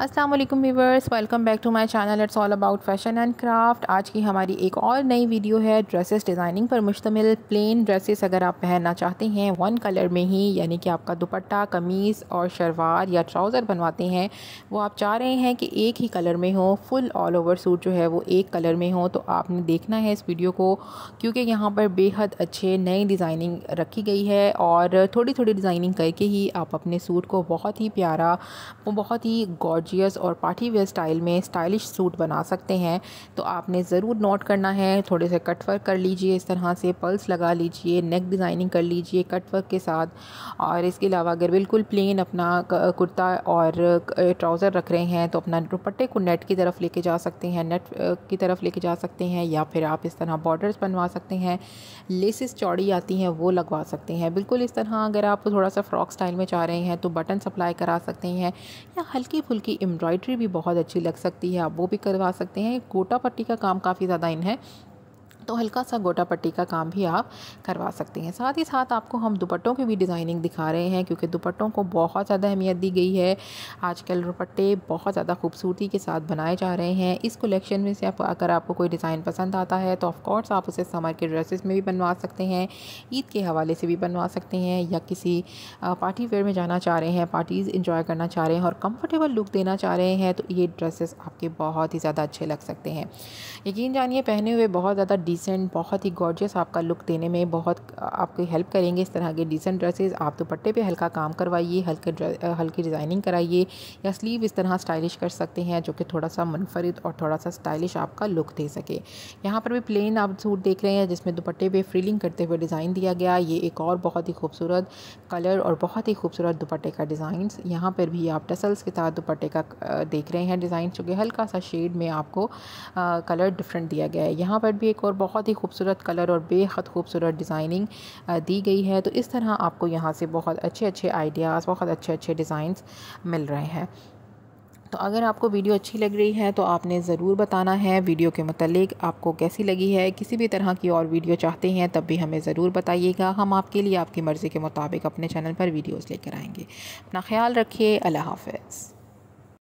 अस्सलाम वालेकुम viewers welcome back to my channel it's all about fashion and craft आज की हमारी एक और नई वीडियो है ड्रेसेस डिज़ाइनिंग पर मुश्तमिल प्लेन ड्रेसेस अगर आप पहनना चाहते हैं वन कलर में ही यानी कि आपका दुपट्टा कमीज़ और शलवार या ट्राउज़र बनवाते हैं वो आप चाह रहे हैं कि एक ही कलर में हो फुल ऑल ओवर सूट जो है वो एक कलर में हो तो आपने देखना है इस वीडियो को क्योंकि यहाँ पर बेहद अच्छे नए डिज़ाइनिंग रखी गई है और थोड़ी थोड़ी डिज़ाइनिंग करके ही आप अपने सूट को बहुत ही प्यारा बहुत ही गॉड गॉर्जियस और पार्टी वेयर स्टाइल में स्टाइलिश सूट बना सकते हैं तो आपने ज़रूर नोट करना है थोड़े से कट वर्क कर लीजिए इस तरह से पल्स लगा लीजिए नेक डिज़ाइनिंग कर लीजिए कट वर्क के साथ और इसके अलावा अगर बिल्कुल प्लेन अपना कुर्ता और ट्राउज़र रख रहे हैं तो अपना दुपट्टे को नेट की तरफ लेके जा सकते हैं नेट की तरफ लेके जा सकते हैं या फिर आप इस तरह बॉर्डर्स बनवा सकते हैं लेसिस चौड़ी आती हैं वो लगवा सकते हैं बिल्कुल इस तरह अगर आप थोड़ा सा फ्रॉक स्टाइल में चाह रहे हैं तो बटन सप्लाई करा सकते हैं या हल्की फुल्की की एम्ब्रॉयडरी भी बहुत अच्छी लग सकती है आप वो भी करवा सकते हैं गोटा पट्टी का काम काफ़ी ज़्यादा है तो हल्का सा गोटा पट्टी का काम भी आप करवा सकते हैं साथ ही साथ आपको हम दुपट्टों की भी डिज़ाइनिंग दिखा रहे हैं क्योंकि दुपट्टों को बहुत ज़्यादा अहमियत दी गई है आजकल दुपट्टे बहुत ज़्यादा खूबसूरती के साथ बनाए जा रहे हैं इस कलेक्शन में से आप अगर आपको कोई डिज़ाइन पसंद आता है तो ऑफ़कोर्स आप उसे समर के ड्रेसेस में भी बनवा सकते हैं ईद के हवाले से भी बनवा सकते हैं या किसी पार्टी वेयर में जाना चाह रहे हैं पार्टीज़ इंजॉय करना चाह रहे हैं और कम्फर्टेबल लुक देना चाह रहे हैं तो ये ड्रेसेस आपके बहुत ही ज़्यादा अच्छे लग सकते हैं यकीन जानिए पहने हुए बहुत ज़्यादा डिसेंट बहुत ही गॉर्जियस आपका लुक देने में बहुत आपकी हेल्प करेंगे इस तरह के डिसेंट ड्रेसेस आप दुपट्टे पे हल्का काम करवाइए हल्के हल्की डिज़ाइनिंग कराइए या स्लीव इस तरह स्टाइलिश कर सकते हैं जो कि थोड़ा सा मुनफरद और थोड़ा सा स्टाइलिश आपका लुक दे सके यहाँ पर भी प्लेन आप सूट देख रहे हैं जिसमें दुपट्टे पर फ्रीलिंग करते हुए डिज़ाइन दिया गया ये एक और बहुत ही खूबसूरत कलर और बहुत ही खूबसूरत दुपट्टे का डिज़ाइन यहाँ पर भी आप टसल्स के साथ दुपट्टे का देख रहे हैं डिज़ाइन चूँकि हल्का सा शेड में आपको कलर डिफरेंट दिया गया है यहाँ पर भी एक और बहुत ही खूबसूरत कलर और बेहद खूबसूरत डिज़ाइनिंग दी गई है तो इस तरह आपको यहाँ से बहुत अच्छे अच्छे आइडियाज़ बहुत अच्छे अच्छे डिज़ाइंस मिल रहे हैं तो अगर आपको वीडियो अच्छी लग रही है तो आपने ज़रूर बताना है वीडियो के मतलब आपको कैसी लगी है किसी भी तरह की और वीडियो चाहते हैं तब भी हमें ज़रूर बताइएगा हम आपके लिए आपकी मर्ज़ी के मुताबिक अपने चैनल पर वीडियोज़ लेकर आएंगे अपना ख्याल रखिए अल्लाह हाफ